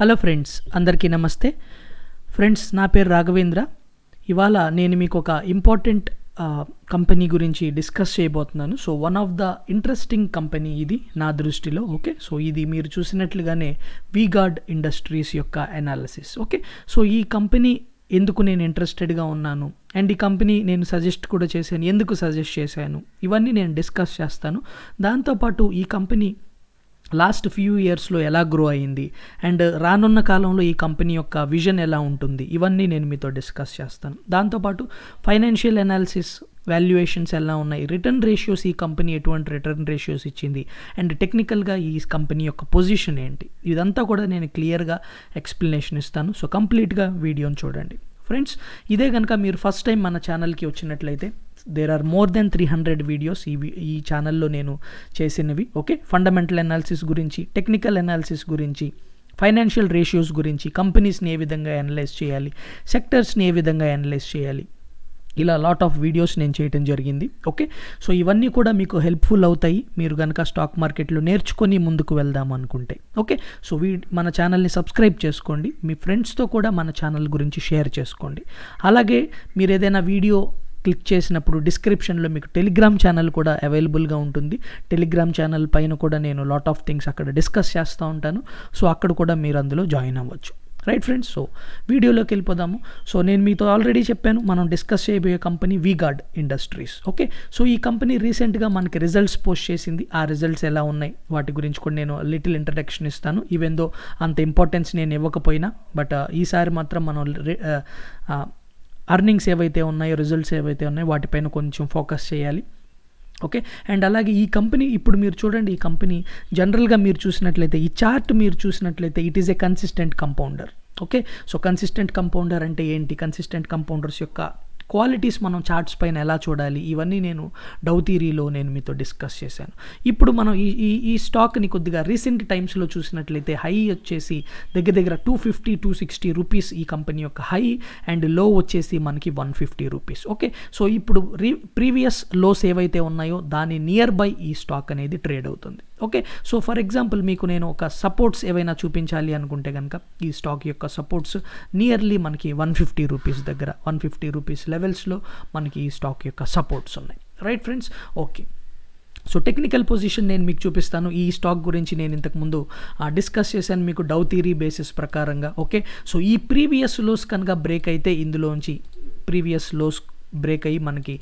hello friends అందరికీ నమస్తే friends నా పేరు రాఘవేంద్ర ఇవాళ నేను మీకు ఒక ఇంపార్టెంట్ కంపెనీ గురించి డిస్కస్ చేయబోతున్నాను so one of the interesting company ఇది నా దృష్టిలో ఓకే సో ఇది మీరు చూసినట్లుగానే వీగార్డ్ ఇండస్ట్రీస్ యొక్క అనాలిసిస్ ఓకే సో ఈ కంపెనీ ఎందుకు నేను ఇంట్రెస్టెడ్గా ఉన్నాను అండ్ ఈ కంపెనీ నేను సజెస్ట్ కూడా చేశాను ఎందుకు సజెస్ట్ చేశాను ఇవన్నీ నేను డిస్కస్ చేస్తాను దాంతోపాటు ఈ కంపెనీ లాస్ట్ ఫ్యూ ఇయర్స్లో ఎలా గ్రో అయ్యింది అండ్ రానున్న కాలంలో ఈ కంపెనీ యొక్క విజన్ ఎలా ఉంటుంది ఇవన్నీ నేను మీతో డిస్కస్ చేస్తాను దాంతోపాటు ఫైనాన్షియల్ అనాలిసిస్ వాల్యుయేషన్స్ ఎలా ఉన్నాయి రిటర్న్ రేషియోస్ ఈ కంపెనీ ఎటువంటి రిటర్న్ రేషియోస్ ఇచ్చింది అండ్ టెక్నికల్గా ఈ కంపెనీ యొక్క పొజిషన్ ఏంటి ఇదంతా కూడా నేను క్లియర్గా ఎక్స్ప్లెనేషన్ ఇస్తాను సో కంప్లీట్గా వీడియోని చూడండి ఫ్రెండ్స్ ఇదే కనుక మీరు ఫస్ట్ టైం మన ఛానల్కి వచ్చినట్లయితే there are more than three hundred videos ఈ ఈ ఛానల్లో నేను చేసినవి ఓకే ఫండమెంటల్ అనాలిసిస్ గురించి టెక్నికల్ అనాలిసిస్ గురించి ఫైనాన్షియల్ రేషియోస్ గురించి కంపెనీస్ని ఏ విధంగా అనలైజ్ చేయాలి సెక్టర్స్ని ఏ విధంగా అనలైజ్ చేయాలి ఇలా లాట్ ఆఫ్ వీడియోస్ నేను చేయటం జరిగింది ఓకే సో ఇవన్నీ కూడా మీకు హెల్ప్ఫుల్ అవుతాయి మీరు కనుక స్టాక్ మార్కెట్లో నేర్చుకొని ముందుకు వెళ్దాం అనుకుంటే ఓకే సో వీ మన ఛానల్ని సబ్స్క్రైబ్ చేసుకోండి మీ ఫ్రెండ్స్తో కూడా మన ఛానల్ గురించి షేర్ చేసుకోండి అలాగే మీరు ఏదైనా వీడియో క్లిక్ చేసినప్పుడు డిస్క్రిప్షన్లో మీకు టెలిగ్రామ్ ఛానల్ కూడా అవైలబుల్గా ఉంటుంది టెలిగ్రామ్ ఛానల్ పైన కూడా నేను లాట్ ఆఫ్ థింగ్స్ అక్కడ డిస్కస్ చేస్తూ ఉంటాను సో అక్కడ కూడా మీరు అందులో జాయిన్ అవ్వచ్చు రైట్ ఫ్రెండ్స్ సో వీడియోలోకి వెళ్ళిపోదాము సో నేను మీతో ఆల్రెడీ చెప్పాను మనం డిస్కస్ చేయబోయే company V-Guard Industries okay so ఈ కంపెనీ రీసెంట్గా మనకి రిజల్ట్స్ పోస్ట్ చేసింది ఆ రిజల్ట్స్ ఎలా ఉన్నాయి వాటి గురించి కూడా నేను లిటిల్ ఇంట్రడక్షన్ ఇస్తాను ఈవెందో అంత ఇంపార్టెన్స్ నేను ఇవ్వకపోయినా బట్ uh, ఈసారి మాత్రం మనం uh, అర్నింగ్స్ ఏవైతే ఉన్నాయో రిజల్ట్స్ ఏవైతే ఉన్నాయో వాటిపైన కొంచెం ఫోకస్ చేయాలి ఓకే అండ్ అలాగే ఈ కంపెనీ ఇప్పుడు మీరు చూడండి ఈ కంపెనీ జనరల్గా మీరు చూసినట్లయితే ఈ చార్ట్ మీరు చూసినట్లయితే it is a consistent compounder okay so consistent compounder అంటే ఏంటి కన్సిస్టెంట్ కంపౌండర్స్ యొక్క క్వాలిటీస్ మనం చార్ట్స్ పైన ఎలా చూడాలి ఇవన్నీ నేను డౌతీరీలో నేను మీతో డిస్కస్ చేశాను ఇప్పుడు మనం ఈ ఈ స్టాక్ని కొద్దిగా రీసెంట్ టైమ్స్లో చూసినట్లయితే హై వచ్చేసి దగ్గర దగ్గర two fifty two sixty rupees ఈ కంపెనీ యొక్క హై అండ్ లో వచ్చేసి మనకి one fifty rupees okay so ఇప్పుడు రీ ప్రీవియస్ లోస్ ఏవైతే ఉన్నాయో దాని నియర్ బై ఈ స్టాక్ అనేది ట్రేడ్ అవుతుంది ఓకే సో ఫర్ ఎగ్జాంపుల్ మీకు నేను ఒక సపోర్ట్స్ ఏవైనా చూపించాలి అనుకుంటే కనుక ఈ స్టాక్ యొక్క సపోర్ట్స్ నియర్లీ మనకి వన్ ఫిఫ్టీ రూపీస్ దగ్గర వన్ ఫిఫ్టీ రూపీస్ లెవెల్ లెవెల్స్లో మనకి ఈ స్టాక్ యొక్క సపోర్ట్స్ ఉన్నాయి right friends okay so technical position నేను మీకు చూపిస్తాను ఈ స్టాక్ గురించి నేను ఇంతకుముందు డిస్కస్ చేశాను మీకు డౌ థీరీ బేసిస్ ప్రకారంగా ఓకే సో ఈ ప్రీవియస్ లోస్ కనుక బ్రేక్ అయితే ఇందులోంచి ప్రీవియస్ లోస్ బ్రేక్ అయ్యి మనకి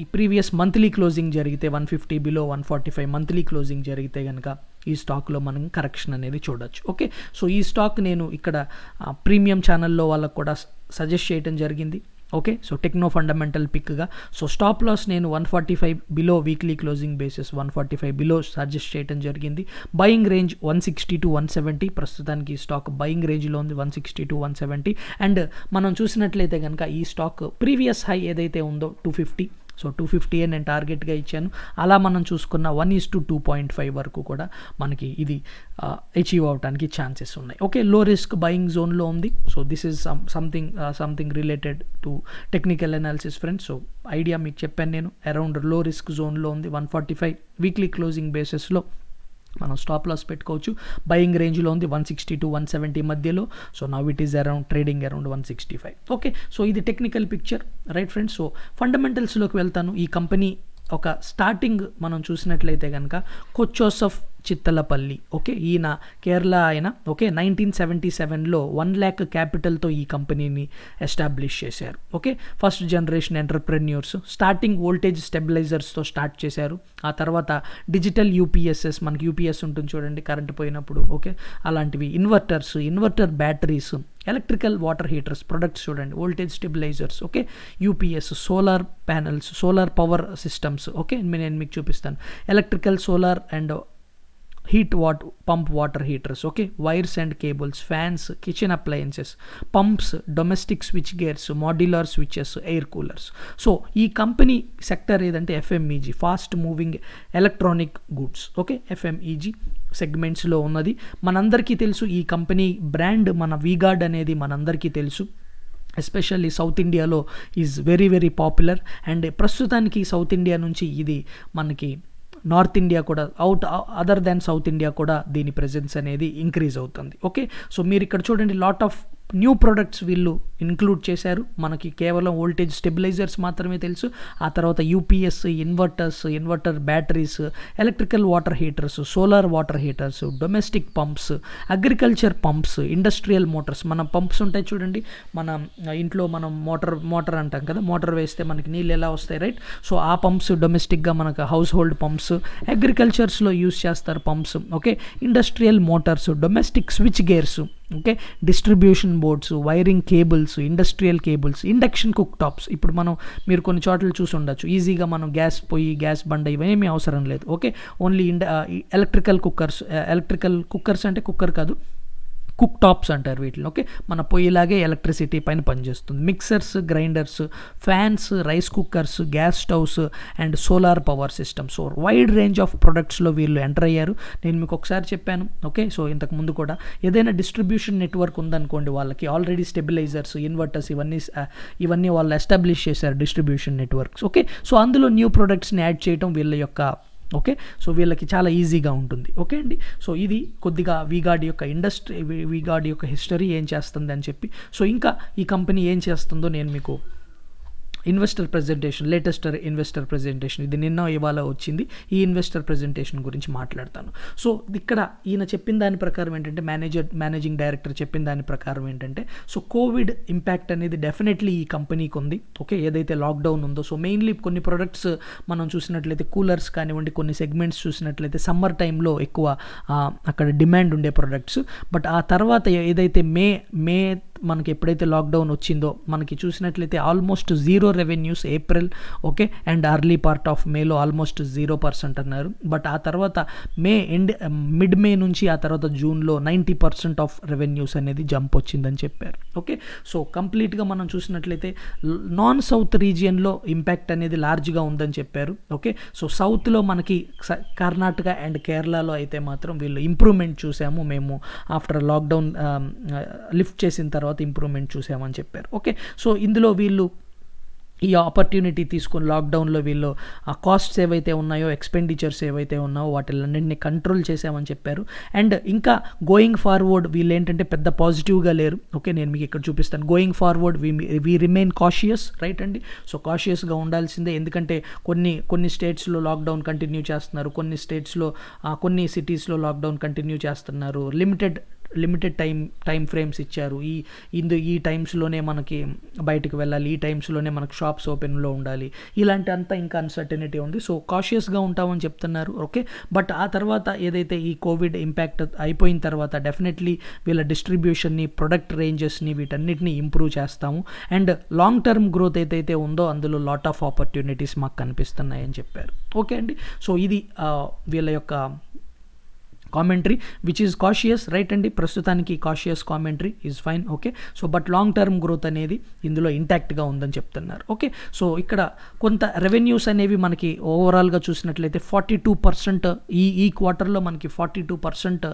ఈ ప్రీవియస్ మంత్లీ క్లోజింగ్ జరిగితే one fifty below one forty five monthly closing జరిగితే కనుక ఈ స్టాక్లో మనం కరెక్షన్ అనేది చూడొచ్చు ఓకే సో ఈ స్టాక్ నేను ఇక్కడ ప్రీమియం ఛానల్లో వాళ్ళకు కూడా సజెస్ట్ చేయడం జరిగింది ఓకే సో టెక్నో ఫండమెంటల్ పిక్గా సో స్టాప్ లాస్ నేను one forty five below weekly closing basis one forty five below suggest చేయడం జరిగింది buying range one sixty to one seventy ప్రస్తుతానికి ఈ స్టాక్ బయింగ్ రేంజ్లో ఉంది one sixty to one seventy and మనం చూసినట్లయితే కనుక ఈ స్టాక్ ప్రీవియస్ హై ఏదైతే ఉందో two fifty so two fifty నేను టార్గెట్గా ఇచ్చాను అలా మనం చూసుకున్న one is to two point five వరకు కూడా మనకి ఇది అచీవ్ అవడానికి ఛాన్సెస్ ఉన్నాయి ఓకే లో రిస్క్ బయింగ్ జోన్లో ఉంది so this is something something related to technical analysis friends so idea మీకు చెప్పాను నేను అరౌండ్ లో రిస్క్ జోన్లో ఉంది one forty five weekly closing బేసిస్లో మనం స్టాప్ లాస్ పెట్టుకోవచ్చు బయింగ్ రేంజ్లో ఉంది one sixty to one seventy మధ్యలో so now it is around trading around one sixty five okay so ఇది technical picture right friends so ఫండమెంటల్స్లోకి వెళ్తాను ఈ కంపెనీ ఒక స్టార్టింగ్ మనం చూసినట్లయితే కనుక కోచోసఫ్ చిత్తలపల్లి ఓకే ఈయన కేరళ ఆయన ఓకే నైన్టీన్ సెవెంటీ సెవెన్లో వన్ ల్యాక్ క్యాపిటల్తో ఈ కంపెనీని ఎస్టాబ్లిష్ చేశారు okay first generation entrepreneurs starting voltage స్టెబిలైజర్స్తో స్టార్ట్ చేశారు ఆ తర్వాత డిజిటల్ యూపీఎస్ఎస్ మనకి యూపీఎస్ ఉంటుంది చూడండి కరెంట్ పోయినప్పుడు ఓకే అలాంటివి inverters inverter batteries electrical water heaters products చూడండి voltage stabilisers okay UPS solar panels solar power systems okay నేను మీకు చూపిస్తాను ఎలక్ట్రికల్ సోలార్ అండ్ హీట్ వాట్ pump water heaters okay wires and cables fans kitchen appliances pumps domestic switch gears modular switches air coolers so ఈ company sector ఏదంటే FMEG fast moving electronic goods okay FMEG సెగ్మెంట్స్లో ఉన్నది మనందరికీ తెలుసు ఈ company brand మన వీగార్డ్ అనేది మనందరికీ తెలుసు ఎస్పెషల్లీ సౌత్ ఇండియాలో is very very popular and ప్రస్తుతానికి సౌత్ ఇండియా నుంచి ఇది మనకి నార్త్ ఇండియా కూడా out other than south India కూడా దీని ప్రెజెన్స్ అనేది ఇంక్రీజ్ అవుతుంది ఓకే సో మీరు ఇక్కడ చూడండి లాట్ ఆఫ్ న్యూ ప్రొడక్ట్స్ వీళ్ళు ఇంక్లూడ్ చేశారు మనకి కేవలం ఓల్టేజ్ స్టెబిలైజర్స్ మాత్రమే తెలుసు ఆ తర్వాత UPS inverters inverter batteries electrical water heaters solar water heaters domestic pumps agriculture pumps industrial motors మన పంప్స్ ఉంటాయి చూడండి మన ఇంట్లో మనం మోటార్ మోటార్ అంటాం కదా మోటార్ వేస్తే మనకి నీళ్ళు ఎలా వస్తాయి రైట్ సో ఆ పంప్స్ డొమెస్టిక్గా మనకు హౌస్ హోల్డ్ పంప్స్ అగ్రికల్చర్స్లో యూస్ చేస్తారు pumps okay industrial motors domestic switch gears okay distribution boards wiring cables cables industrial cables induction cook tops ఇప్పుడు మనం మీరు కొన్ని చోట్ల చూసి ఉండొచ్చు ఈజీగా మనం గ్యాస్ పొయ్యి గ్యాస్ బండ ఇవేమీ అవసరం లేదు ఓకే ఓన్లీ ఇండ ఎలక్ట్రికల్ కుక్కర్స్ ఎలక్ట్రికల్ కుక్కర్స్ అంటే కుక్కర్ కాదు కుక్ టాప్స్ అంటారు వీటిని ఓకే మన పొయ్యిలాగే ఎలక్ట్రిసిటీ పైన పనిచేస్తుంది mixers grinders fans rice cookers gas stoves and solar power systems so wide range of ప్రొడక్ట్స్లో వీళ్ళు ఎంటర్ అయ్యారు నేను మీకు ఒకసారి చెప్పాను ఓకే సో ఇంతకు ముందు కూడా ఏదైనా డిస్ట్రిబ్యూషన్ నెట్వర్క్ ఉందనుకోండి వాళ్ళకి ఆల్రెడీ స్టెబిలైజర్స్ ఇన్వర్టర్స్ ఇవన్నీ ఇవన్నీ వాళ్ళు ఎస్టాబ్లిష్ చేశారు డిస్ట్రిబ్యూషన్ నెట్వర్క్స్ ఓకే సో అందులో న్యూ ప్రొడక్ట్స్ని యాడ్ చేయడం వీళ్ళ యొక్క ఓకే సో వీళ్ళకి చాలా ఈజీగా ఉంటుంది ఓకే అండి సో ఇది కొద్దిగా వీగాడ్ యొక్క ఇండస్ట్రీ వీగాడ్ యొక్క హిస్టరీ ఏం చేస్తుంది అని చెప్పి సో ఇంకా ఈ కంపెనీ ఏం చేస్తుందో నేను మీకు investor presentation latest investor presentation ఇది నిన్న ఇవాళ వచ్చింది ఈ ఇన్వెస్టర్ ప్రజెంటేషన్ గురించి మాట్లాడతాను సో ఇక్కడ ఈయన చెప్పిన దాని ప్రకారం ఏంటంటే మేనేజర్ మేనేజింగ్ డైరెక్టర్ చెప్పిన దాని ప్రకారం ఏంటంటే సో కోవిడ్ ఇంపాక్ట్ అనేది డెఫినెట్లీ ఈ కంపెనీకి ఉంది ఓకే ఏదైతే లాక్డౌన్ ఉందో సో మెయిన్లీ కొన్ని ప్రొడక్ట్స్ మనం చూసినట్లయితే కూలర్స్ కానివ్వండి కొన్ని సెగ్మెంట్స్ చూసినట్లయితే సమ్మర్ టైంలో ఎక్కువ అక్కడ డిమాండ్ ఉండే ప్రొడక్ట్స్ బట్ ఆ తర్వాత ఏదైతే మే మే మనకి ఎప్పుడైతే లాక్డౌన్ వచ్చిందో మనకి చూసినట్లయితే almost zero revenues April okay and early part of మేలో ఆల్మోస్ట్ జీరో పర్సెంట్ అన్నారు బట్ ఆ తర్వాత మే ఎండ్ మిడ్ మే నుంచి ఆ తర్వాత జూన్లో నైంటీ పర్సెంట్ ఆఫ్ రెవెన్యూస్ అనేది జంప్ వచ్చిందని చెప్పారు ఓకే సో కంప్లీట్గా మనం చూసినట్లయితే నాన్ సౌత్ రీజియన్లో ఇంపాక్ట్ అనేది లార్జ్గా ఉందని చెప్పారు ఓకే సో సౌత్లో మనకి కర్ణాటక అండ్ కేరళలో అయితే మాత్రం వీళ్ళు ఇంప్రూవ్మెంట్ చూసాము మేము ఆఫ్టర్ లాక్డౌన్ లిఫ్ట్ చేసిన తర్వాత తర్వాత ఇంప్రూవ్మెంట్ చూసామని చెప్పారు ఓకే సో ఇందులో వీళ్ళు ఈ ఆపర్చునిటీ తీసుకుని లాక్డౌన్లో వీళ్ళు ఆ కాస్ట్స్ ఏవైతే ఉన్నాయో ఎక్స్పెండిచర్స్ ఏవైతే ఉన్నాయో వాటిలన్నింటినీ కంట్రోల్ చేసామని చెప్పారు అండ్ ఇంకా గోయింగ్ ఫార్వర్డ్ వీళ్ళు ఏంటంటే పెద్ద పాజిటివ్గా లేరు ఓకే నేను మీకు ఇక్కడ చూపిస్తాను going forward we we remain cautious right అండి సో కాషియస్గా ఉండాల్సిందే ఎందుకంటే కొన్ని కొన్ని స్టేట్స్లో లాక్డౌన్ కంటిన్యూ చేస్తున్నారు కొన్ని స్టేట్స్లో కొన్ని సిటీస్లో లాక్డౌన్ కంటిన్యూ చేస్తున్నారు limited limited time time frames ఇచ్చారు ఈ ఇందు ఈ టైమ్స్లోనే మనకి బయటకు వెళ్ళాలి ఈ టైమ్స్లోనే మనకు షాప్స్ ఓపెన్లో ఉండాలి ఇలాంటి అంతా ఇంకా అన్సర్టనిటీ ఉంది సో కాషియస్గా ఉంటామని చెప్తున్నారు ఓకే బట్ ఆ తర్వాత ఏదైతే ఈ కోవిడ్ ఇంపాక్ట్ అయిపోయిన తర్వాత డెఫినెట్లీ వీళ్ళ డిస్ట్రిబ్యూషన్ని ప్రొడక్ట్ రేంజెస్ని వీటన్నిటిని ఇంప్రూవ్ చేస్తాము అండ్ లాంగ్ టర్మ్ గ్రోత్ ఏదైతే ఉందో అందులో లాట్ ఆఫ్ ఆపర్చునిటీస్ మాకు కనిపిస్తున్నాయని చెప్పారు ఓకే అండి సో ఇది వీళ్ళ యొక్క commentary which is cautious right అండి ప్రస్తుతానికి cautious commentary is fine okay so but long term growth అనేది ఇందులో ఇంటాక్ట్గా ఉందని చెప్తున్నారు ఓకే సో ఇక్కడ కొంత రెవెన్యూస్ అనేవి మనకి ఓవరాల్గా చూసినట్లయితే ఫార్టీ టూ పర్సెంట్ ఈ ఈ క్వార్టర్లో మనకి forty two percent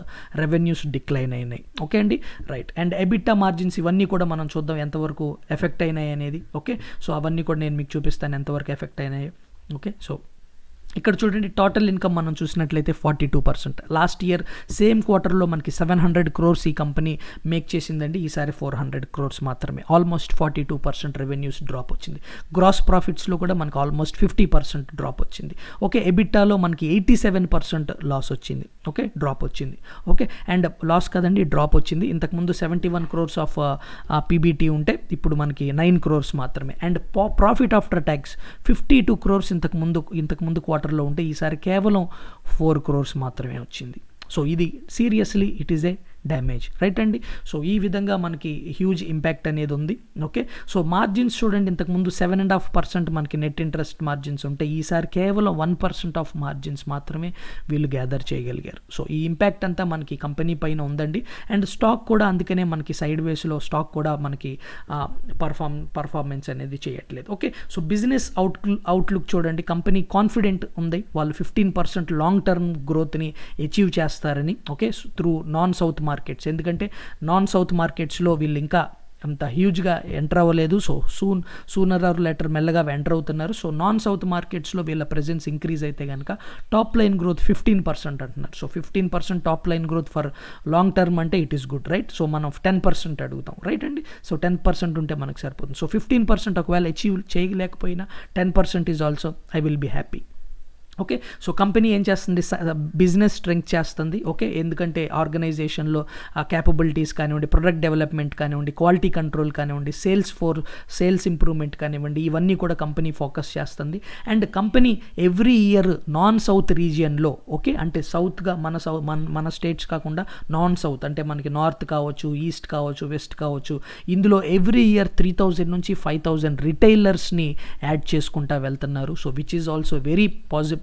revenues decline అయినాయి ఓకే అండి రైట్ అండ్ ఎబిటా మార్జిన్స్ ఇవన్నీ కూడా మనం చూద్దాం ఎంతవరకు ఎఫెక్ట్ అయినాయి అనేది ఓకే సో అవన్నీ కూడా నేను మీకు చూపిస్తాను ఎంతవరకు ఎఫెక్ట్ అయినాయి ఓకే సో ఇక్కడ చూడండి టోటల్ ఇన్కమ్ మనం చూసినట్లయితే forty two percent last year same క్వార్టర్లో మనకి సెవెన్ హండ్రెడ్ క్రోర్స్ ఈ కంపెనీ మేక్ చేసిందండి ఈసారి ఫోర్ హండ్రెడ్ క్రోర్స్ మాత్రమే almost forty two percent revenues drop వచ్చింది గ్రాస్ ప్రాఫిట్స్లో కూడా మనకి ఆల్మోస్ట్ ఫిఫ్టీ పర్సెంట్ డ్రాప్ వచ్చింది ఓకే ఎబిటాలో మనకి ఎయిటీ సెవెన్ పర్సెంట్ లాస్ వచ్చింది ఓకే డ్రాప్ వచ్చింది ఓకే అండ్ లాస్ కదండి డ్రాప్ వచ్చింది ఇంతకుముందు seventy one crores of PBT ఉంటే ఇప్పుడు మనకి నైన్ క్రోర్స్ మాత్రమే and profit after tax fifty two crores ఇంతకుముందు ఇంతకుముందు క్వార్టర్ క్వార్టర్లో ఉంటే ఈసారి కేవలం ఫోర్ క్రోర్స్ మాత్రమే వచ్చింది సో ఇది seriously it is a damage right అండి సో ఈ విధంగా మనకి హ్యూజ్ ఇంపాక్ట్ అనేది ఉంది ఓకే సో మార్జిన్స్ చూడండి ఇంతకుముందు సెవెన్ అండ్ హాఫ్ పర్సెంట్ మనకి నెట్ ఇంట్రెస్ట్ మార్జిన్స్ ఉంటే ఈసారి కేవలం వన్ పర్సెంట్ ఆఫ్ మార్జిన్స్ మాత్రమే వీళ్ళు గ్యాదర్ చేయగలిగారు సో ఈ ఇంపాక్ట్ అంతా మనకి కంపెనీ పైన ఉందండి అండ్ స్టాక్ కూడా అందుకనే మనకి సైడ్ వేస్లో స్టాక్ కూడా మనకి పర్ఫామ్ పర్ఫార్మెన్స్ అనేది చేయట్లేదు okay so business out outlook చూడండి కంపెనీ కాన్ఫిడెంట్ ఉంది వాళ్ళు ఫిఫ్టీన్ పర్సెంట్ లాంగ్ టర్మ్ గ్రోత్ని అచీవ్ చేస్తారని okay through non south market markets ఎందుకంటే నాన్ సౌత్ మార్కెట్స్లో వీళ్ళు ఇంకా అంత హ్యూజ్గా ఎంటర్ అవ్వలేదు so soon sooner or later మెల్లగా ఎంటర్ అవుతున్నారు సో నాన్ సౌత్ మార్కెట్స్లో వీళ్ళ ప్రెజెన్స్ ఇంక్రీజ్ అయితే కనుక top line growth fifteen percent అంటున్నారు so fifteen percent top line growth for long term అంటే it is good right so మనం టెన్ పర్సెంట్ అడుగుతాం రైట్ అండి సో టెన్ పర్సెంట్ ఉంటే మనకు సరిపోతుంది సో ఫిఫ్టీన్ పర్సెంట్ ఒకవేళ అచీవ్ చేయలేకపోయినా ten percent is also I will be happy okay so company ఏం చేస్తుంది బిజినెస్ స్ట్రెంగ్ చేస్తుంది ఓకే ఎందుకంటే ఆర్గనైజేషన్లో క్యాపబిలిటీస్ కానివ్వండి ప్రొడక్ట్ డెవలప్మెంట్ కానివ్వండి క్వాలిటీ కంట్రోల్ కానివ్వండి సేల్స్ ఫోర్ సేల్స్ ఇంప్రూవ్మెంట్ కానివ్వండి ఇవన్నీ కూడా కంపెనీ ఫోకస్ చేస్తుంది and company every year non south రీజియన్లో ఓకే అంటే సౌత్గా మన సౌ మన మన స్టేట్స్ కాకుండా నాన్ సౌత్ అంటే మనకి నార్త్ కావచ్చు ఈస్ట్ కావచ్చు వెస్ట్ కావచ్చు ఇందులో ఎవ్రీ ఇయర్ త్రీ థౌజండ్ నుంచి ఫైవ్ థౌజండ్ రిటైలర్స్ని యాడ్ చేసుకుంటా వెళ్తున్నారు so which is also very positive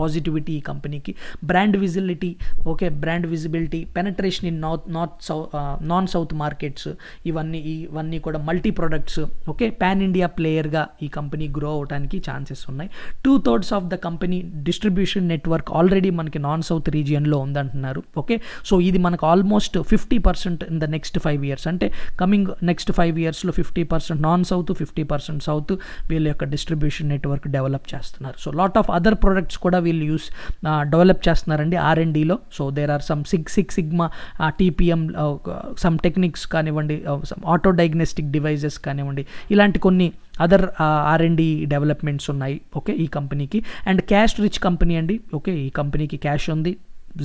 positivity ఈ కంపెనీకి brand visibility okay brand visibility penetration in north north south non south markets ఇవన్నీ ఇవన్నీ కూడా multi products okay pan India ప్లేయర్గా ఈ కంపెనీ గ్రో అవడానికి ఛాన్సెస్ ఉన్నాయి two thirds of the company distribution network already మనకి నాన్ సౌత్ రీజియన్లో ఉందంటున్నారు ఓకే సో ఇది మనకు almost fifty percent in the next five years అంటే కమింగ్ నెక్స్ట్ ఫైవ్ ఇయర్స్లో fifty percent non south fifty percent south వీళ్ళ యొక్క డిస్ట్రిబ్యూషన్ నెట్వర్క్ డెవలప్ చేస్తున్నారు so lot of other products కూడా కూడా వీళ్ళు యూస్ డెవలప్ చేస్తున్నారండి ఆర్ అండ్ డిలో so there are some sig sig sigma TPM some techniques కానివ్వండి ఆటో డయాగ్నోస్టిక్ డివైజెస్ కానివ్వండి ఇలాంటి కొన్ని other R and D developments ఉన్నాయి ఓకే ఈ కంపెనీకి అండ్ క్యాష్ రిచ్ కంపెనీ అండి ఓకే ఈ కంపెనీకి క్యాష్ ఉంది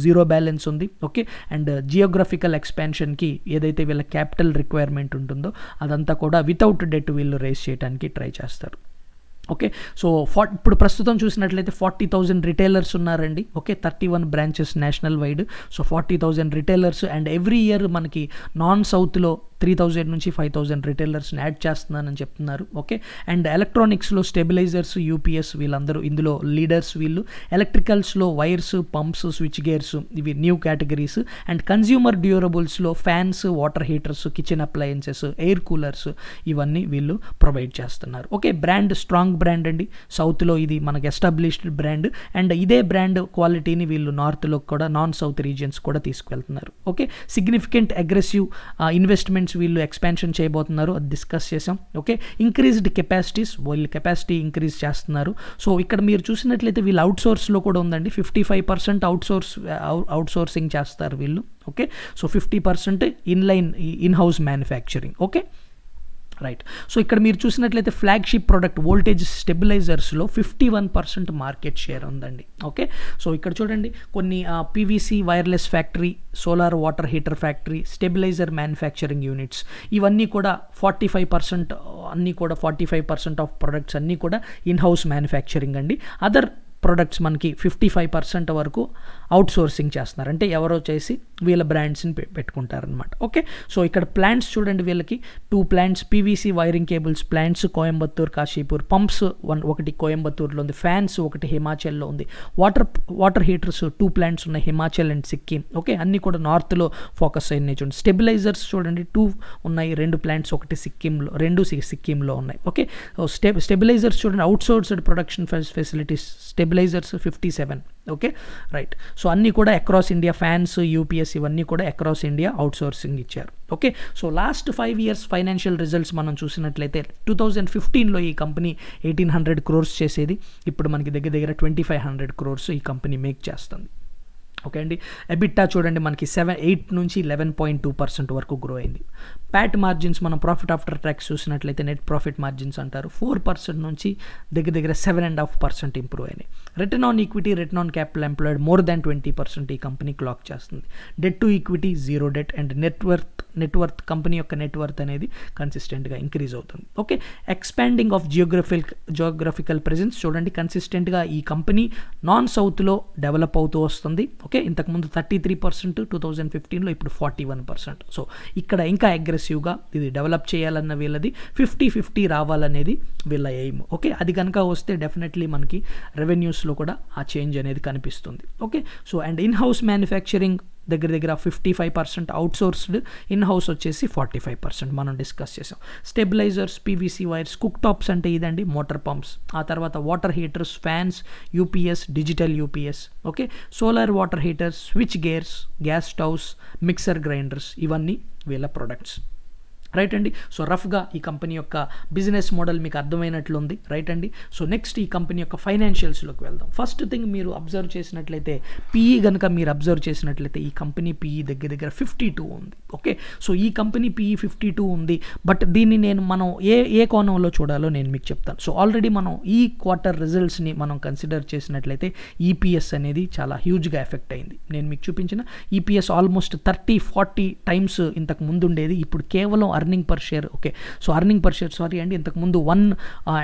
జీరో బ్యాలెన్స్ ఉంది ఓకే అండ్ జియోగ్రఫికల్ ఎక్స్పాన్షన్కి ఏదైతే వీళ్ళ క్యాపిటల్ రిక్వైర్మెంట్ ఉంటుందో అదంతా కూడా వితౌట్ డెట్ వీళ్ళు రేస్ చేయడానికి ట్రై చేస్తారు ఓకే సో ఫార్ ఇప్పుడు ప్రస్తుతం చూసినట్లయితే ఫార్టీ థౌజండ్ రిటైలర్స్ ఉన్నారండి okay thirty one branches national wide so forty thousand retailers and every year మనకి నాన్ సౌత్లో త్రీ థౌజండ్ నుంచి ఫైవ్ థౌజండ్ రిటైలర్స్ని యాడ్ చేస్తున్నానని చెప్తున్నారు ఓకే అండ్ ఎలక్ట్రానిక్స్లో స్టెబిలైజర్స్ యూపీఎస్ వీళ్ళందరూ ఇందులో లీడర్స్ వీళ్ళు ఎలక్ట్రికల్స్లో వైర్స్ పంప్స్ స్విచ్ గేర్స్ ఇవి న్యూ కేటగిరీస్ అండ్ కన్స్యూమర్ డ్యూరబుల్స్లో fans water heaters kitchen appliances air coolers ఇవన్నీ వీళ్ళు ప్రొవైడ్ చేస్తున్నారు ఓకే బ్రాండ్ స్ట్రాంగ్ బ్రాండ్ అండి సౌత్లో ఇది మనకి ఎస్టాబ్లిష్డ్ బ్రాండ్ అండ్ ఇదే బ్రాండ్ క్వాలిటీని వీళ్ళు నార్త్లో కూడా నాన్ సౌత్ రీజియన్స్ కూడా తీసుకెళ్తున్నారు ఓకే సిగ్నిఫికెంట్ అగ్రెసివ్ ఇన్వెస్ట్మెంట్స్ వీళ్ళు ఎక్స్పాన్షన్ చేయబోతున్నారు అది డిస్కస్ చేసాం ఓకే ఇంక్రీజ్డ్ కెపాసిటీస్ వీళ్ళు కెపాసిటీ ఇంక్రీజ్ చేస్తున్నారు సో ఇక్కడ మీరు చూసినట్లయితే వీళ్ళు అవుట్ సోర్స్లో కూడా ఉందండి fifty five percent outsource outsourcing చేస్తారు వీళ్ళు okay so fifty percent inline in house manufacturing okay right so ఇక్కడ మీరు చూసినట్లయితే flagship product voltage స్టెబిలైజర్స్లో fifty one percent market share ఉందండి ఓకే సో ఇక్కడ చూడండి కొన్ని PVC wireless factory solar water heater factory stabiliser manufacturing units ఇవన్నీ కూడా forty five percent అన్నీ కూడా forty five percent of products అన్నీ కూడా ఇన్ హౌస్ మ్యానుఫ్యాక్చరింగ్ అండి అదర్ ప్రొడక్ట్స్ మనకి ఫిఫ్టీ ఫైవ్ పర్సెంట్ వరకు అవుట్సోర్సింగ్ చేస్తున్నారు అంటే ఎవరో చేసి వీళ్ళ బ్రాండ్స్ని పెట్టుకుంటారనమాట ఓకే సో ఇక్కడ ప్లాంట్స్ చూడండి వీళ్ళకి two plants PVC wiring cables plants Coimbatore Kashipur pumps one ఒకటి కోయంబత్తూర్లో ఉంది ఫ్యాన్స్ ఒకటి హిమాచల్లో ఉంది water water heaters two plants ఉన్నాయి హిమాచల్ అండ్ సిక్కిం ఓకే అన్నీ కూడా నార్త్లో ఫోకస్ అయినాయి చూడండి స్టెబిలైజర్స్ చూడండి టూ ఉన్నాయి రెండు ప్లాంట్స్ ఒకటి సిక్కింలో రెండు సిక్కింలో ఉన్నాయి ఓకే స్టెబిలైజర్స్ చూడండి sourced production facilities stabil stabilisers fifty seven okay right so అన్నీ కూడా అక్రాస్ ఇండియా ఫ్యాన్స్ యూపీఎస్ ఇవన్నీ కూడా అక్రాస్ ఇండియా అవుట్సోర్సింగ్ ఇచ్చారు okay so last five years financial results మనం చూసినట్లయితే టూ థౌజండ్ ఫిఫ్టీన్లో ఈ కంపెనీ ఎయిటీన్ హండ్రెడ్ క్రోర్స్ చేసేది ఇప్పుడు మనకి దగ్గర దగ్గర ట్వంటీ ఫైవ్ హండ్రెడ్ క్రోర్స్ ఈ కంపెనీ మేక్ చేస్తుంది ఓకే అండి ఎబిట్టా చూడండి మనకి సెవెన్ ఎయిట్ నుంచి లెవెన్ పాయింట్ టూ పర్సెంట్ వరకు గ్రో అయింది ప్యాట్ మార్జిన్స్ మనం ప్రాఫిట్ ఆఫ్టర్ ట్యాక్స్ చూసినట్లయితే నెట్ ప్రాఫిట్ మార్జిన్స్ అంటారు ఫోర్ పర్సెంట్ నుంచి దగ్గర దగ్గర seven and half percent improve అయినాయి return on equity return on capital employed more than twenty percent ఈ కంపెనీ క్లాక్ చేస్తుంది debt to equity zero debt and net worth net worth company యొక్క net worth అనేది కన్సిస్టెంట్గా ఇంక్రీజ్ అవుతుంది okay expanding of geographic geographical presence చూడండి కన్సిస్టెంట్గా ఈ కంపెనీ నాన్ సౌత్లో డెవలప్ అవుతూ వస్తుంది ఓకే ఇంతకుముందు thirty three percent two thousand ఫిఫ్టీన్లో ఇప్పుడు ఫార్టీ వన్ పర్సెంట్ సో ఇక్కడ ఇంకా అగ్రెసివ్గా ఇది డెవలప్ చేయాలన్న వీళ్ళది ఫిఫ్టీ ఫిఫ్టీ రావాలనేది వీళ్ళ ఎయిమ్ ఓకే అది కనుక వస్తే డెఫినెట్లీ మనకి రెవెన్యూస్లో కూడా ఆ చేంజ్ అనేది కనిపిస్తుంది okay so and in house manufacturing దగ్గర దగ్గర fifty five percent outsourced in house వచ్చేసి ఫార్టీ ఫైవ్ పర్సెంట్ మనం డిస్కస్ చేసాం stabilisers PVC wires cooktops అంటే ఇదండి మోటార్ పంప్స్ ఆ తర్వాత water heaters fans UPS digital UPS okay solar water heaters switch gears gas stoves mixer grinders ఇవన్నీ వీళ్ళ products right అండి సో రఫ్గా ఈ కంపెనీ యొక్క బిజినెస్ మోడల్ మీకు అర్థమైనట్లుంది రైట్ అండి సో నెక్స్ట్ ఈ కంపెనీ యొక్క ఫైనాన్షియల్స్లోకి వెళ్దాం ఫస్ట్ థింగ్ మీరు అబ్జర్వ్ చేసినట్లయితే పీఈ కనుక e మీరు అబ్జర్వ్ చేసినట్లయితే ఈ కంపెనీ పీఈ e దగ్గర దగ్గర ఫిఫ్టీ టూ ఉంది ఓకే సో ఈ కంపెనీ పీఈ ఫిఫ్టీ టూ ఉంది బట్ దీన్ని నేను మనం ఏ ఏ కోణంలో చూడాలో నేను మీకు చెప్తాను సో ఆల్రెడీ మనం ఈ క్వార్టర్ రిజల్ట్స్ని మనం కన్సిడర్ చేసినట్లయితే ఈపీఎస్ e అనేది చాలా హ్యూజ్గా ఎఫెక్ట్ అయింది నేను మీకు చూపించిన EPS almost thirty forty times ఇంతకు ముందు ఉండేది ఇప్పుడు కేవలం earning per share okay so earning per share sorry అండి ఇంతకుముందు వన్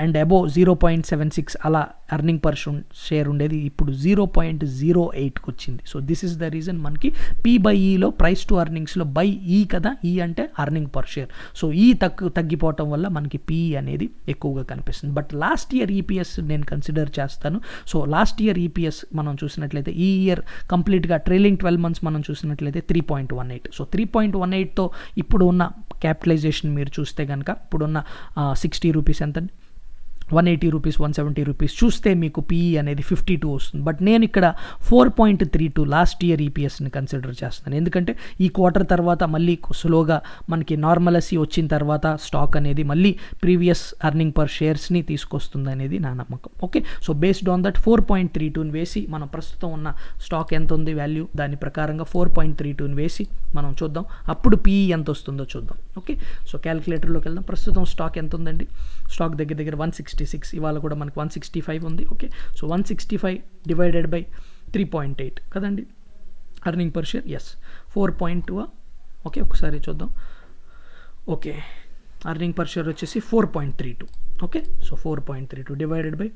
అండ్ అబో జీరో పాయింట్ సెవెన్ సిక్స్ అలా అర్నింగ్ పర్ షేర్ ఉండేది ఇప్పుడు జీరో పాయింట్ జీరో ఎయిట్కి వచ్చింది so this is the reason మనకి పీ బై ఈలో ప్రైస్ టు అర్నింగ్స్లో బై ఈ కదా ఈ e అంటే అర్నింగ్ పర్ షేర్ సో ఈ తగ్గు తగ్గిపోవటం వల్ల మనకి పీ అనేది ఎక్కువగా కనిపిస్తుంది బట్ లాస్ట్ ఇయర్ ఈపీఎస్ నేను కన్సిడర్ చేస్తాను సో లాస్ట్ ఇయర్ ఈపీఎస్ మనం చూసినట్లయితే ఈ ఇయర్ కంప్లీట్గా ట్రైలింగ్ ట్వెల్వ్ మంత్స్ మనం చూసినట్లయితే three point one eight so three point one ఎయిట్తో ఇప్పుడు ఉన్న క్యాపిటలైజేషన్ మీరు చూస్తే కనుక ఇప్పుడున్న సిక్స్టీ రూపీస్ ఎంత one eighty rupees one seventy rupees చూస్తే మీకు పీఈ e అనేది ఫిఫ్టీ టూ వస్తుంది బట్ నేను ఇక్కడ four point three two last year ఈపీఎస్ని e కన్సిడర్ చేస్తున్నాను ఎందుకంటే ఈ క్వార్టర్ తర్వాత మళ్ళీ స్లోగా మనకి నార్మలసీ వచ్చిన తర్వాత స్టాక్ అనేది మళ్ళీ ప్రీవియస్ అర్నింగ్ పర్ షేర్స్ని తీసుకొస్తుంది అనేది నా నమ్మకం okay so based on that four point three టూని వేసి మనం ప్రస్తుతం ఉన్న స్టాక్ ఎంత ఉంది వాల్యూ దాని ప్రకారంగా ఫోర్ పాయింట్ త్రీ టూని వేసి మనం చూద్దాం అప్పుడు పిఈ ఎంత వస్తుందో చూద్దాం ఓకే సో క్యాలిక్యులేటర్లోకి వెళ్దాం ప్రస్తుతం స్టాక్ ఎంత ఉందండి స్టాక్ దగ్గర దగ్గర వన్ సిక్స్టీ సిక్స్ ఇవాళ కూడా మనకు వన్ సిక్స్టీ ఫైవ్ ఉంది okay so one sixty five divided by three point eight కదండి earning per share is four point two okay ఒకసారి చూద్దాం ఓకే అర్నింగ్ పర్ షేర్ వచ్చేసి four point three two okay so four point three two divided by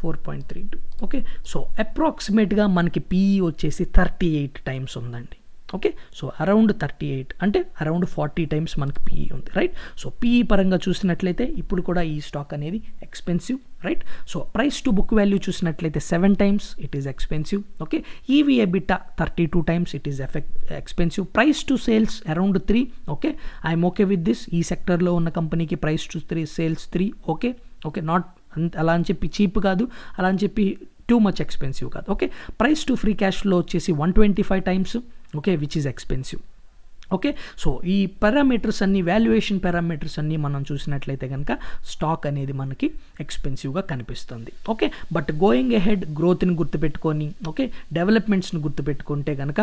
four point three two okay so అప్రాక్సిమేట్గా మనకి PE వచ్చేసి thirty eight times ఉందండి okay so around thirty eight అంటే around forty times మనకి PE e ఉంది right so PE e పరంగా చూసినట్లయితే ఇప్పుడు కూడా ఈ స్టాక్ అనేది expensive right so price to book value చూసినట్లయితే seven times it is expensive okay EV EBITDA thirty two times it is effect expensive price to sales around three okay I'm okay with this ఈ సెక్టర్లో ఉన్న కంపెనీకి price to three sales three okay okay not అలా అని చెప్పి cheap కాదు అలా అని చెప్పి టూ మచ్ ఎక్స్పెన్సివ్ కాదు ఓకే ప్రైస్ టు ఫ్రీ క్యాష్లో వచ్చేసి one twenty five times okay which is expensive okay so ఈ పారామీటర్స్ అన్ని వాల్యుయేషన్ పారామీటర్స్ అన్ని మనం చూసినట్లయితే కనుక స్టాక్ అనేది మనకి ఎక్స్పెన్సివ్గా కనిపిస్తుంది ఓకే బట్ గోయింగ్ ఎహెడ్ గ్రోత్ని గుర్తుపెట్టుకొని ఓకే డెవలప్మెంట్స్ని గుర్తుపెట్టుకుంటే కనుక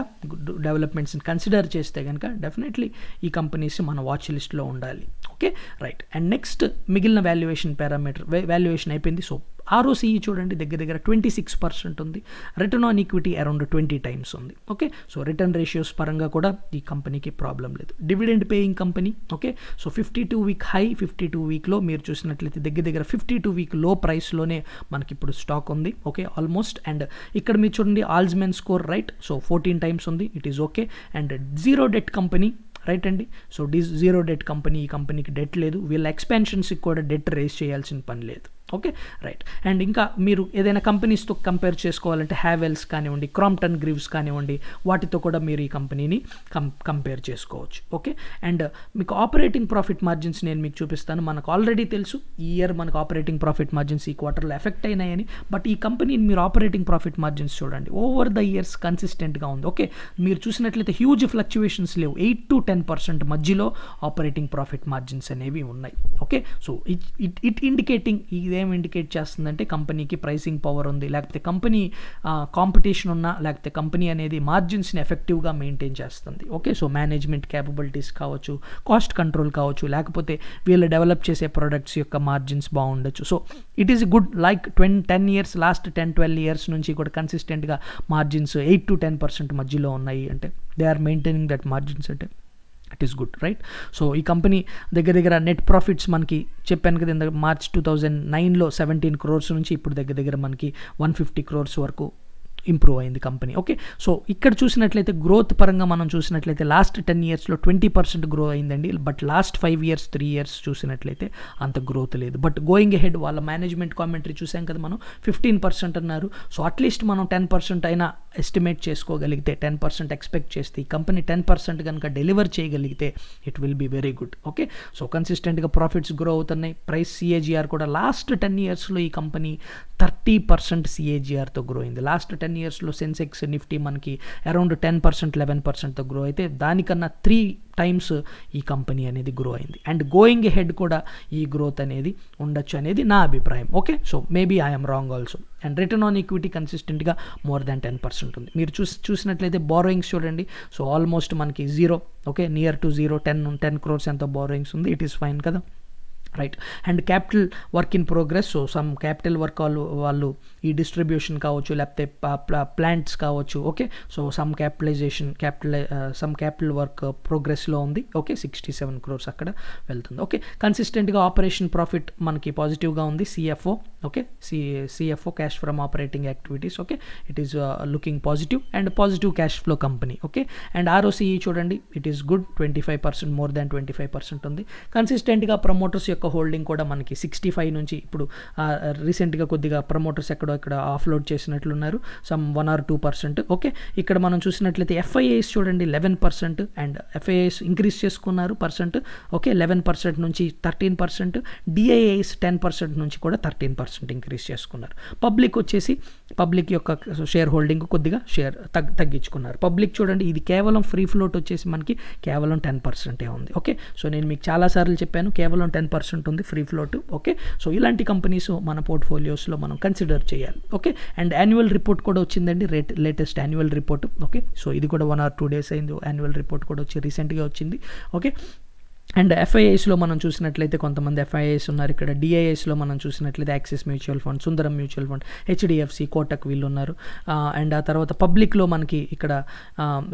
డెవలప్మెంట్స్ని కన్సిడర్ చేస్తే కనుక డెఫినెట్లీ ఈ కంపెనీస్ మన వాచ్ లిస్ట్లో ఉండాలి ఓకే రైట్ అండ్ నెక్స్ట్ మిగిలిన వాల్యుయేషన్ పారామీటర్ వాల్యుయేషన్ అయిపోయింది సో ఆర్ఓసిఈ చూడండి దగ్గర దగ్గర ట్వంటీ సిక్స్ పర్సెంట్ ఉంది return on equity around twenty times ఉంది ఓకే సో రిటర్న్ రేషియోస్ పరంగా కూడా ఈ కంపెనీకి ప్రాబ్లం లేదు dividend paying company okay so fifty two week high fifty two వీక్లో మీరు చూసినట్లయితే దగ్గర దగ్గర ఫిఫ్టీ టూ వీక్ లో ప్రైస్లోనే మనకి ఇప్పుడు స్టాక్ ఉంది ఓకే ఆల్మోస్ట్ అండ్ ఇక్కడ మీరు చూడండి Altman score right so fourteen times ఉంది it is okay and zero debt company right అండి so this zero debt company ఈ కంపెనీకి డెట్ లేదు వీళ్ళ ఎక్స్పెన్షన్స్కి కూడా డెట్ రేస్ చేయాల్సిన పని లేదు ఓకే రైట్ అండ్ ఇంకా మీరు ఏదైనా కంపెనీస్తో కంపేర్ చేసుకోవాలంటే హ్యావెల్స్ కానివ్వండి క్రాంప్టన్ గ్రీవ్స్ కానివ్వండి వాటితో కూడా మీరు ఈ కంపెనీని కం కంపేర్ చేసుకోవచ్చు ఓకే అండ్ uh, మీకు ఆపరేటింగ్ ప్రాఫిట్ మార్జిన్స్ నేను మీకు చూపిస్తాను మనకు ఆల్రెడీ తెలుసు ఈ ఇయర్ మనకు ఆపరేటింగ్ ప్రాఫిట్ మార్జిన్స్ ఈ క్వార్టర్లో ఎఫెక్ట్ అయినాయని బట్ ఈ కంపెనీని మీరు ఆపరేటింగ్ ప్రాఫిట్ మార్జిన్స్ చూడండి ఓవర్ ద ఇయర్స్ కన్సిస్టెంట్గా ఉంది ఓకే మీరు చూసినట్లయితే హ్యూజ్ ఫ్లక్చువేషన్స్ లేవు ఎయిట్ టు టెన్ పర్సెంట్ మధ్యలో ఆపరేటింగ్ ప్రాఫిట్ మార్జిన్స్ అనేవి ఉన్నాయి okay so it it indicating ఇదే ఏం ఇండికేట్ చేస్తుందంటే కంపెనీకి ప్రైసింగ్ పవర్ ఉంది లేకపోతే కంపెనీ కాంపిటీషన్ ఉన్నా లేకపోతే కంపెనీ అనేది మార్జిన్స్ని ఎఫెక్టివ్గా మెయింటైన్ చేస్తుంది ఓకే సో మేనేజ్మెంట్ క్యాపబిలిటీస్ కావచ్చు కాస్ట్ కంట్రోల్ కావచ్చు లేకపోతే వీళ్ళు డెవలప్ చేసే ప్రోడక్ట్స్ యొక్క మార్జిన్స్ బాగుండొచ్చు so it is good like ట్వెన్ ten years last ten twelve years నుంచి కూడా కన్సిస్టెంట్గా margins eight to ten percent మధ్యలో ఉన్నాయి అంటే they are maintaining that margins అంటే it is good right so ఈ కంపెనీ దగ్గర దగ్గర నెట్ ప్రాఫిట్స్ మనకి చెప్పాను కదా మార్చ్ టూ థౌజండ్ నైన్లో సెవెంటీన్ క్రోర్స్ నుంచి ఇప్పుడు దగ్గర దగ్గర మనకి వన్ ఫిఫ్టీ క్రోర్స్ వరకు ఇంప్రూవ్ అయింది కంపెనీ ఓకే సో ఇక్కడ చూసినట్లయితే గ్రోత్ పరంగా మనం చూసినట్లయితే లాస్ట్ టెన్ ఇయర్స్లో ట్వంటీ పర్సెంట్ గ్రో అయిందండి but last five years three years చూసినట్లయితే అంత గ్రోత్ లేదు బట్ గోయింగ్ హెడ్ వాళ్ళ మేనేజ్మెంట్ కామెంటరీ చూసాం కదా మనం ఫిఫ్టీన్ పర్సెంట్ అన్నారు సో అట్లీస్ట్ మనం టెన్ పర్సెంట్ అయినా ఎస్టిమేట్ చేసుకోగలిగితే టెన్ పర్సెంట్ ఎక్స్పెక్ట్ చేస్తే ఈ కంపెనీ టెన్ పర్సెంట్ కనుక డెలివర్ చేయగలిగితే it will be very good okay so కన్సిస్టెంట్గా ప్రాఫిట్స్ గ్రో అవుతున్నాయి ప్రైస్ సిఏజీఆర్ కూడా లాస్ట్ టెన్ ఇయర్స్లో ఈ కంపెనీ థర్టీ పర్సెంట్ సిఏజీఆర్తో గ్రో అయింది లాస్ట్ టెన్ టెన్ ఇయర్స్లో సెన్సెక్స్ నిఫ్టీ మనకి అరౌండ్ టెన్ పర్సెంట్ లెవెన్ పర్సెంట్తో గ్రో అయితే దానికన్నా త్రీ టైమ్స్ ఈ కంపెనీ అనేది గ్రో అయింది అండ్ గోయింగ్ హెడ్ కూడా ఈ గ్రోత్ అనేది ఉండొచ్చు అనేది నా అభిప్రాయం okay so maybe I'm wrong also and return on equity కన్సిస్టెంట్గా మోర్ దాన్ టెన్ పర్సెంట్ ఉంది మీరు చూసి చూసినట్లయితే బారోయింగ్స్ చూడండి సో ఆల్మోస్ట్ మనకి zero okay near to zero ten ten crores ఎంతో బారోయింగ్స్ ఉంది ఇట్ ఈస్ ఫైన్ కదా right and capital work in progress so some capital work వాళ్ళు వాళ్ళు ఈ డిస్ట్రిబ్యూషన్ కావచ్చు లేకపోతే ప్లాంట్స్ కావచ్చు okay so some capitalization capital some capital work ప్రోగ్రెస్లో ఉంది ఓకే సిక్స్టీ సెవెన్ క్రోర్స్ అక్కడ వెళ్తుంది ఓకే కన్సిస్టెంట్గా ఆపరేషన్ ప్రాఫిట్ మనకి పాజిటివ్గా ఉంది CFO okay C CFO cash from operating activities okay it is looking positive and positive cash flow company okay and ROCE చూడండి it is good twenty five percent more than twenty five percent ఉంది కన్సిస్టెంట్గా promoters యొక్క holding కూడా మనకి sixty five నుంచి ఇప్పుడు రీసెంట్గా కొద్దిగా ప్రమోటర్స్ ఎక్కడో ఇక్కడ ఆఫ్లోడ్ చేసినట్లున్నారు some one or two percent okay ఇక్కడ మనం చూసినట్లయితే ఎఫ్ఐఏస్ చూడండి eleven percent and FIIs increase చేసుకున్నారు పర్సెంట్ ఓకే లెవెన్ పర్సెంట్ నుంచి thirteen percent DIIs ten percent నుంచి కూడా థర్టీన్ పర్సెంట్ ఇంక్రీస్ చేసుకున్నారు పబ్లిక్ వచ్చేసి పబ్లిక్ యొక్క షేర్ హోల్డింగ్ కొద్దిగా షేర్ తగ్ తగ్గించుకున్నారు పబ్లిక్ చూడండి ఇది కేవలం ఫ్రీ ఫ్లోట్ వచ్చేసి మనకి కేవలం టెన్ పర్సెంటే ఉంది ఓకే సో నేను మీకు చాలాసార్లు చెప్పాను కేవలం టెన్ పర్సెంట్ పర్సెంట్ ఉంటుంది ఫ్రీ ఫ్లోట్ ఓకే సో ఇలాంటి కంపెనీస్ మన పోర్ట్ఫోలియోస్లో మనం కన్సిడర్ చేయాలి ఓకే అండ్ యాన్యువల్ రిపోర్ట్ కూడా వచ్చిందండి rate latest annual report okay so ఇది కూడా వన్ ఆర్ టూ డేస్ అయింది యాన్యువల్ రిపోర్ట్ కూడా వచ్చి రీసెంట్గా వచ్చింది ఓకే అండ్ ఎఫ్ఐఐస్లో మనం చూసినట్లయితే కొంతమంది ఎఫ్ఐఐస్ ఉన్నారు ఇక్కడ డిఐఎస్లో మనం చూసినట్లయితే Axis mutual fund Sundaram mutual fund HDFC Kotak వీళ్ళు ఉన్నారు అండ్ ఆ తర్వాత పబ్లిక్లో మనకి ఇక్కడ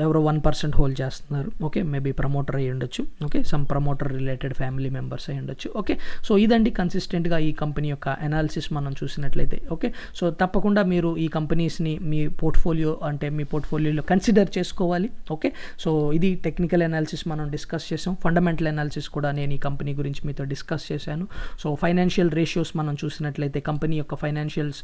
ఎవరో వన్ పర్సెంట్ హోల్డ్ చేస్తున్నారు ఓకే మేబీ ప్రమోటర్ అయ్యి ఉండొచ్చు ఓకే some promoter related family members అయ్యి ఉండొచ్చు ఓకే సో ఇదండి కన్సిస్టెంట్గా ఈ కంపెనీ యొక్క అనాలిసిస్ మనం చూసినట్లయితే ఓకే సో తప్పకుండా మీరు ఈ కంపెనీస్ని మీ పోర్ట్ఫోలియో అంటే మీ పోర్ట్ఫోలియోలో కన్సిడర్ చేసుకోవాలి ఓకే సో ఇది టెక్నికల్ అనాలిసిస్ మనం డిస్కస్ చేసాం ఫండమెంటల్ అనాలిసిస్ అనాలిసిస్ కూడా నేను ఈ కంపెనీ గురించి మీతో డిస్కస్ చేశాను సో ఫైనాన్షియల్ రేషియోస్ మనం చూసినట్లయితే కంపెనీ యొక్క ఫైనాన్షియల్స్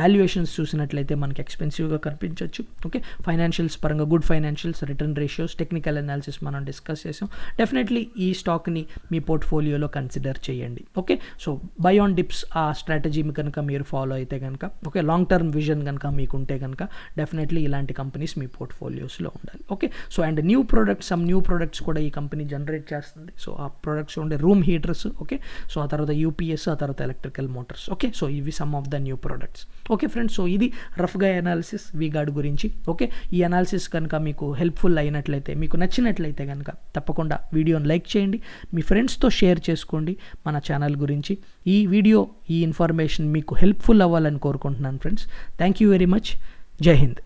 వాల్యుయేషన్స్ చూసినట్లయితే మనకి ఎక్స్పెన్సివ్గా కనిపించవచ్చు ఓకే ఫైనాన్షియల్స్ పరంగా good financials return ratios technical analysis మనం డిస్కస్ చేసాం డెఫినెట్లీ ఈ స్టాక్ని మీ పోర్ట్ఫోలియోలో కన్సిడర్ చేయండి okay so buy on dips ఆ స్ట్రాటజీ కనుక మీరు ఫాలో అయితే కనుక ఓకే లాంగ్ టర్మ్ విజన్ కనుక మీకు ఉంటే కనుక డెఫినెట్లీ ఇలాంటి కంపెనీస్ మీ పోర్ట్ఫోలియోస్లో ఉండాలి okay so and new products some new products కూడా ఈ కంపెనీ జనరేట్ చేస్తుంది సో ఆ ప్రొడక్ట్స్ ఉండే రూమ్ హీటర్స్ ఓకే సో ఆ తర్వాత యూపీఎస్ ఆ తర్వాత ఎలక్ట్రికల్ మోటార్స్ ఓకే సో ఇవి some of the new products okay friends so ఇది రఫ్గా ఎనాలిసిస్ గాడ్ గురించి ఓకే ఈ అనాలిసిస్ కనుక మీకు హెల్ప్ఫుల్ అయినట్లయితే మీకు నచ్చినట్లయితే కనుక తప్పకుండా వీడియోని లైక్ చేయండి మీ ఫ్రెండ్స్తో షేర్ చేసుకోండి మన ఛానల్ గురించి ఈ వీడియో ఈ ఇన్ఫర్మేషన్ మీకు హెల్ప్ఫుల్ అవ్వాలని కోరుకుంటున్నాను friends thank you very much Jai Hind